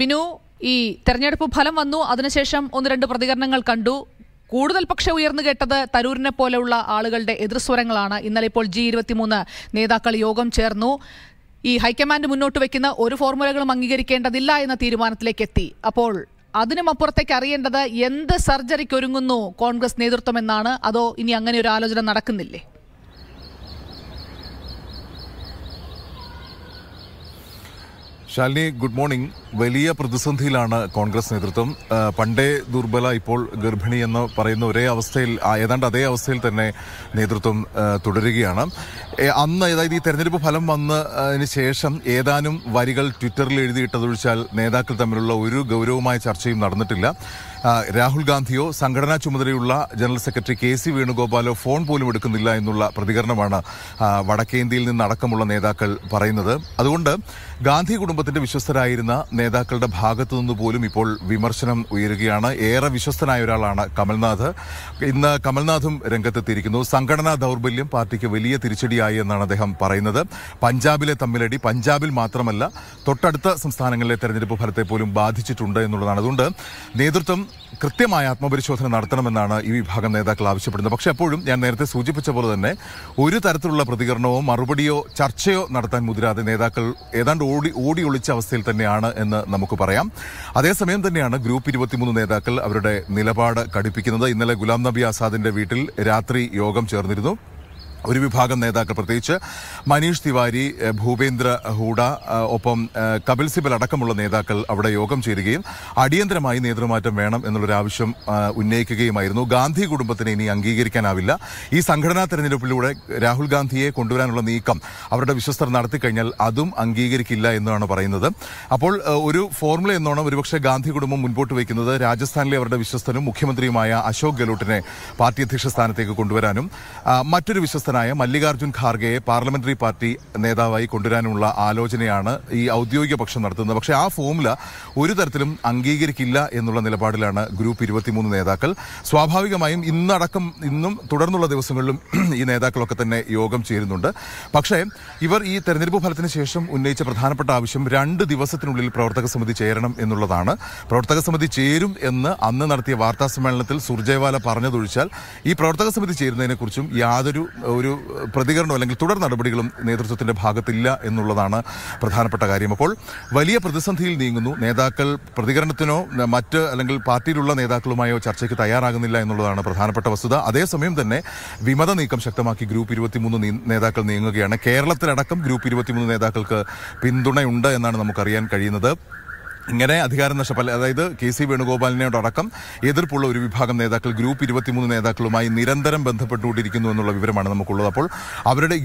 വിനു ഈ തെരഞ്ഞെടുപ്പ് ഫലം വന്നു അതിനുശേഷം ഒന്ന് രണ്ട് പ്രതികരണങ്ങൾ കണ്ടു കൂടുതൽ പക്ഷെ ഉയർന്നു കേട്ടത് തരൂരിനെ പോലെയുള്ള ആളുകളുടെ എതിർസ്വരങ്ങളാണ് ഇന്നലെ ഇപ്പോൾ ജി ഇരുപത്തിമൂന്ന് നേതാക്കൾ യോഗം ചേർന്നു ഈ ഹൈക്കമാൻഡ് മുന്നോട്ട് വെക്കുന്ന ഒരു ഫോർമുലകളും അംഗീകരിക്കേണ്ടതില്ല എന്ന തീരുമാനത്തിലേക്ക് എത്തി അപ്പോൾ അതിനും അപ്പുറത്തേക്ക് അറിയേണ്ടത് എന്ത് സർജറിക്ക് ഒരുങ്ങുന്നു കോൺഗ്രസ് നേതൃത്വം എന്നാണ് അതോ ഇനി അങ്ങനെ ഒരു ആലോചന നടക്കുന്നില്ലേ ശാലിനി ഗുഡ് മോർണിംഗ് വലിയ പ്രതിസന്ധിയിലാണ് കോൺഗ്രസ് നേതൃത്വം പണ്ടേ ദുർബല ഇപ്പോൾ ഗർഭിണി എന്ന് പറയുന്ന ഒരേ അവസ്ഥയിൽ ഏതാണ്ട് അതേ അവസ്ഥയിൽ തന്നെ നേതൃത്വം തുടരുകയാണ് അന്ന് അതായത് ഈ തെരഞ്ഞെടുപ്പ് ഫലം വന്നതിന് ശേഷം ഏതാനും വരികൾ ട്വിറ്ററിൽ എഴുതിയിട്ടതൊഴിച്ചാൽ നേതാക്കൾ തമ്മിലുള്ള ഒരു ഗൗരവമായ ചർച്ചയും നടന്നിട്ടില്ല രാഹുൽ ഗാന്ധിയോ സംഘടനാ ചുമതലയുള്ള ജനറൽ സെക്രട്ടറി കെ സി വേണുഗോപാലോ ഫോൺ പോലും എടുക്കുന്നില്ല എന്നുള്ള പ്രതികരണമാണ് വടക്കേന്ത്യയിൽ നിന്നടക്കമുള്ള നേതാക്കൾ പറയുന്നത് അതുകൊണ്ട് ഗാന്ധി കുടുംബത്തിന്റെ വിശ്വസ്തരായിരുന്ന നേതാക്കളുടെ ഭാഗത്തുനിന്ന് പോലും ഇപ്പോൾ വിമർശനം ഉയരുകയാണ് ഏറെ വിശ്വസ്തനായ ഒരാളാണ് കമൽനാഥ് ഇന്ന് കമൽനാഥും രംഗത്തെത്തിയിരിക്കുന്നു സംഘടനാ ദൗർബല്യം പാർട്ടിക്ക് വലിയ തിരിച്ചടിയായി എന്നാണ് അദ്ദേഹം പറയുന്നത് പഞ്ചാബിലെ തമ്മിലടി പഞ്ചാബിൽ മാത്രമല്ല തൊട്ടടുത്ത സംസ്ഥാനങ്ങളിലെ തെരഞ്ഞെടുപ്പ് ഫലത്തെ പോലും ബാധിച്ചിട്ടുണ്ട് എന്നുള്ളതാണ് അതുകൊണ്ട് നേതൃത്വം കൃത്യമായ ആത്മപരിശോധന നടത്തണമെന്നാണ് ഈ വിഭാഗം നേതാക്കൾ ആവശ്യപ്പെടുന്നത് പക്ഷേ അപ്പോഴും ഞാൻ നേരത്തെ സൂചിപ്പിച്ച പോലെ തന്നെ ഒരു തരത്തിലുള്ള പ്രതികരണമോ മറുപടിയോ ചർച്ചയോ നടത്താൻ മുതിരാതെ നേതാക്കൾ ഏതാണ്ട് ഓടി ഓടി ഒളിച്ച അവസ്ഥയിൽ തന്നെയാണ് എന്ന് നമുക്ക് പറയാം അതേസമയം തന്നെയാണ് ഗ്രൂപ്പ് ഇരുപത്തിമൂന്ന് നേതാക്കൾ അവരുടെ നിലപാട് കടുപ്പിക്കുന്നത് ഇന്നലെ ഗുലാം നബി ആസാദിന്റെ വീട്ടിൽ രാത്രി യോഗം ചേർന്നിരുന്നു ഒരു വിഭാഗം നേതാക്കൾ പ്രത്യേകിച്ച് മനീഷ് തിവാരി ഭൂപേന്ദ്ര ഹൂഡ ഒപ്പം കപിൽ സിബൽ അടക്കമുള്ള നേതാക്കൾ അവിടെ യോഗം ചേരുകയും അടിയന്തരമായി നേതൃമാറ്റം വേണം എന്നുള്ളൊരാവശ്യം ഉന്നയിക്കുകയുമായിരുന്നു ഗാന്ധി കുടുംബത്തിന് ഇനി അംഗീകരിക്കാനാവില്ല ഈ സംഘടനാ തെരഞ്ഞെടുപ്പിലൂടെ രാഹുൽ ഗാന്ധിയെ കൊണ്ടുവരാനുള്ള നീക്കം അവരുടെ വിശ്വസ്തർ നടത്തിക്കഴിഞ്ഞാൽ അതും അംഗീകരിക്കില്ല എന്നാണ് പറയുന്നത് അപ്പോൾ ഒരു ഫോർമുല എന്നോണം ഒരുപക്ഷെ ഗാന്ധി കുടുംബം മുൻപോട്ട് വയ്ക്കുന്നത് രാജസ്ഥാനിലെ അവരുടെ വിശ്വസ്തനും മുഖ്യമന്ത്രിയുമായ അശോക് ഗെഹ്ലോട്ടിനെ പാർട്ടി അധ്യക്ഷ സ്ഥാനത്തേക്ക് കൊണ്ടുവരാനും മറ്റൊരു വിശ്വസ്തൻ നേതാവായ മല്ലികാർജ്ജുൻ ഖാർഗെയെ പാർലമെന്ററി പാർട്ടി നേതാവായി കൊണ്ടുവരാനുള്ള ആലോചനയാണ് ഈ ഔദ്യോഗിക പക്ഷം നടത്തുന്നത് പക്ഷേ ആ ഫോമുല ഒരു തരത്തിലും അംഗീകരിക്കില്ല എന്നുള്ള നിലപാടിലാണ് ഗ്രൂപ്പ് ഇരുപത്തിമൂന്ന് നേതാക്കൾ സ്വാഭാവികമായും ഇന്നടക്കം ഇന്നും തുടർന്നുള്ള ദിവസങ്ങളിലും ഈ നേതാക്കളൊക്കെ തന്നെ യോഗം ചേരുന്നുണ്ട് പക്ഷേ ഇവർ ഈ തെരഞ്ഞെടുപ്പ് ഫലത്തിന് ശേഷം ഉന്നയിച്ച പ്രധാനപ്പെട്ട ആവശ്യം രണ്ട് ദിവസത്തിനുള്ളിൽ പ്രവർത്തക സമിതി ചേരണം എന്നുള്ളതാണ് പ്രവർത്തക സമിതി ചേരും എന്ന് അന്ന് നടത്തിയ വാർത്താ സമ്മേളനത്തിൽ സുർജേവാല പറഞ്ഞതൊഴിച്ചാൽ ഈ പ്രവർത്തക സമിതി ചേരുന്നതിനെക്കുറിച്ചും യാതൊരു ഒരു പ്രതികരണം അല്ലെങ്കിൽ തുടർ നടപടികളും നേതൃത്വത്തിൻ്റെ ഭാഗത്തില്ല എന്നുള്ളതാണ് പ്രധാനപ്പെട്ട കാര്യം അപ്പോൾ വലിയ പ്രതിസന്ധിയിൽ നീങ്ങുന്നു നേതാക്കൾ പ്രതികരണത്തിനോ മറ്റ് അല്ലെങ്കിൽ പാർട്ടിയിലുള്ള നേതാക്കളുമായോ ചർച്ചയ്ക്ക് തയ്യാറാകുന്നില്ല എന്നുള്ളതാണ് പ്രധാനപ്പെട്ട വസ്തുത അതേസമയം തന്നെ വിമത നീക്കം ശക്തമാക്കി ഗ്രൂപ്പ് ഇരുപത്തിമൂന്ന് നേതാക്കൾ നീങ്ങുകയാണ് കേരളത്തിലടക്കം ഗ്രൂപ്പ് ഇരുപത്തിമൂന്ന് നേതാക്കൾക്ക് പിന്തുണയുണ്ട് എന്നാണ് നമുക്കറിയാൻ കഴിയുന്നത് ഇങ്ങനെ അധികാരം നഷ്ട അതായത് കെ സി വേണുഗോപാലിനോടക്കം എതിർപ്പുള്ള ഒരു വിഭാഗം നേതാക്കൾ ഗ്രൂപ്പ് ഇരുപത്തിമൂന്ന് നേതാക്കളുമായി നിരന്തരം ബന്ധപ്പെട്ടുകൊണ്ടിരിക്കുന്നു എന്നുള്ള വിവരമാണ് നമുക്കുള്ളത് അപ്പോൾ അവരുടെ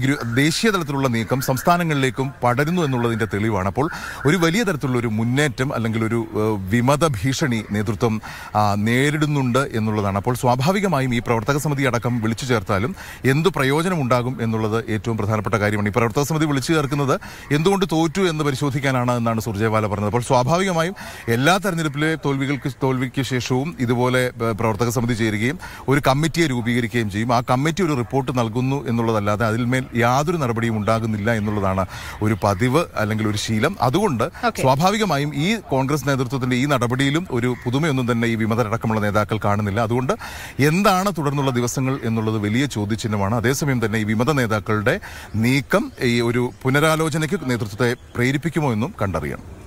ദേശീയ തലത്തിലുള്ള നീക്കം സംസ്ഥാനങ്ങളിലേക്കും പടരുന്നു എന്നുള്ളതിന്റെ തെളിവാണ് അപ്പോൾ ഒരു വലിയ തരത്തിലുള്ള ഒരു മുന്നേറ്റം അല്ലെങ്കിൽ ഒരു വിമത ഭീഷണി നേതൃത്വം നേരിടുന്നുണ്ട് എന്നുള്ളതാണ് അപ്പോൾ സ്വാഭാവികമായും ഈ പ്രവർത്തക സമിതി അടക്കം വിളിച്ചു ചേർത്താലും എന്ത് പ്രയോജനമുണ്ടാകും എന്നുള്ളത് ഏറ്റവും പ്രധാനപ്പെട്ട കാര്യമാണ് ഈ പ്രവർത്തക സമിതി വിളിച്ചു ചേർക്കുന്നത് എന്തുകൊണ്ട് തോറ്റു എന്ന് പരിശോധിക്കാനാണ് എന്നാണ് സുർജേവാല പറഞ്ഞത് അപ്പോൾ സ്വാഭാവികം സ്വാഭാവികമായും എല്ലാ തെരഞ്ഞെടുപ്പിലെ തോൽവികൾക്ക് തോൽവിക്ക് ശേഷവും ഇതുപോലെ പ്രവർത്തക സമിതി ചേരുകയും ഒരു കമ്മിറ്റിയെ രൂപീകരിക്കുകയും ചെയ്യും ആ കമ്മിറ്റി ഒരു റിപ്പോർട്ട് നൽകുന്നു എന്നുള്ളതല്ലാതെ അതിന്മേൽ യാതൊരു നടപടിയും ഉണ്ടാകുന്നില്ല എന്നുള്ളതാണ് ഒരു പതിവ് അല്ലെങ്കിൽ ഒരു ശീലം അതുകൊണ്ട് സ്വാഭാവികമായും ഈ കോൺഗ്രസ് നേതൃത്വത്തിന്റെ ഈ നടപടിയിലും ഒരു പുതുമയൊന്നും തന്നെ ഈ വിമതരടക്കമുള്ള നേതാക്കൾ കാണുന്നില്ല അതുകൊണ്ട് എന്താണ് തുടർന്നുള്ള ദിവസങ്ങൾ എന്നുള്ളത് വലിയ ചോദ്യചിഹ്നമാണ് അതേസമയം തന്നെ ഈ വിമത നേതാക്കളുടെ നീക്കം ഈ ഒരു പുനരാലോചനയ്ക്ക് നേതൃത്വത്തെ പ്രേരിപ്പിക്കുമോ എന്നും കണ്ടറിയണം